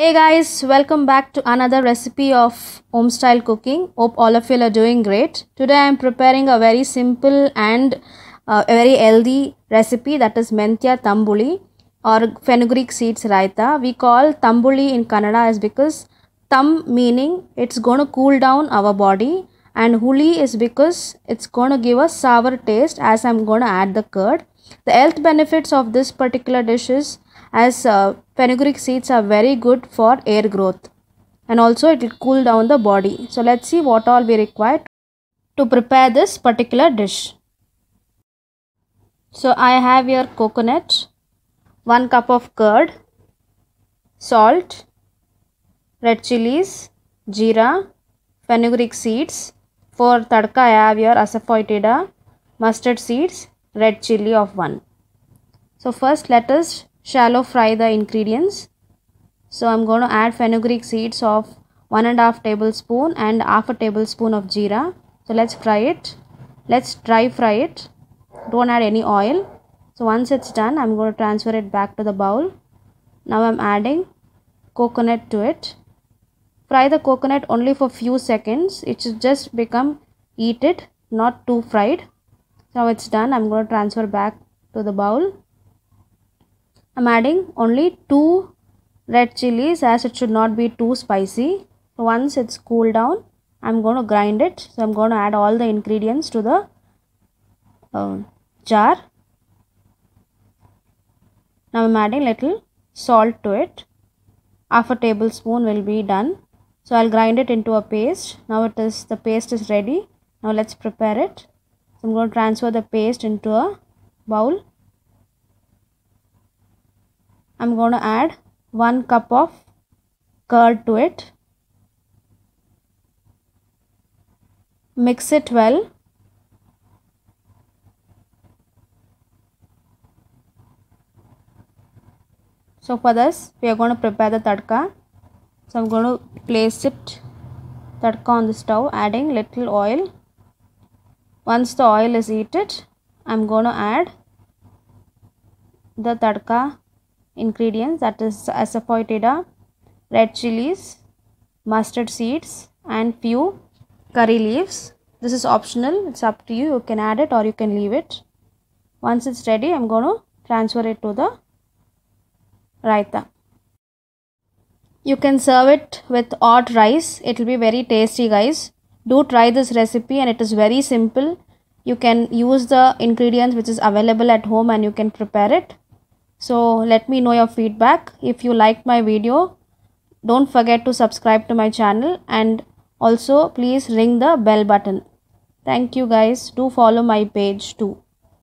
hey guys welcome back to another recipe of home style cooking hope all of you are doing great today i am preparing a very simple and uh, a very healthy recipe that is menthya tambuli or fenugreek seeds raita we call tambuli in kannada is because tam meaning it's going to cool down our body and huli is because it's going to give a sour taste as i'm going to add the curd the health benefits of this particular dish is as uh, Fenugreek seeds are very good for hair growth and also it will cool down the body. So let's see what all we require to prepare this particular dish. So I have here coconut, 1 cup of curd, salt, red chilies, jeera, fenugreek seeds. For tadka I have here asafoetida, mustard seeds, red chili of 1. So first let us shallow fry the ingredients. So I'm going to add fenugreek seeds of one and a half tablespoon and half a tablespoon of jeera. So let's fry it. Let's dry fry it. Don't add any oil. So once it's done, I'm going to transfer it back to the bowl. Now I'm adding coconut to it. Fry the coconut only for few seconds. It should just become heated, not too fried. Now it's done. I'm going to transfer back to the bowl. I'm adding only two red chilies as it should not be too spicy. Once it's cooled down, I'm going to grind it. So I'm going to add all the ingredients to the uh, jar. Now I'm adding little salt to it. Half a tablespoon will be done. So I'll grind it into a paste. Now it is the paste is ready. Now let's prepare it. So I'm going to transfer the paste into a bowl. I'm going to add 1 cup of curd to it. Mix it well. So for this we are going to prepare the tadka. So I'm going to place it tadka on the stove adding little oil. Once the oil is heated I'm going to add the tadka ingredients that is asafoetida, red chilies, mustard seeds and few curry leaves. This is optional. It's up to you. You can add it or you can leave it. Once it's ready, I'm going to transfer it to the raita. You can serve it with hot rice. It will be very tasty guys. Do try this recipe and it is very simple. You can use the ingredients which is available at home and you can prepare it. So let me know your feedback. If you liked my video, don't forget to subscribe to my channel and also please ring the bell button. Thank you guys. Do follow my page too.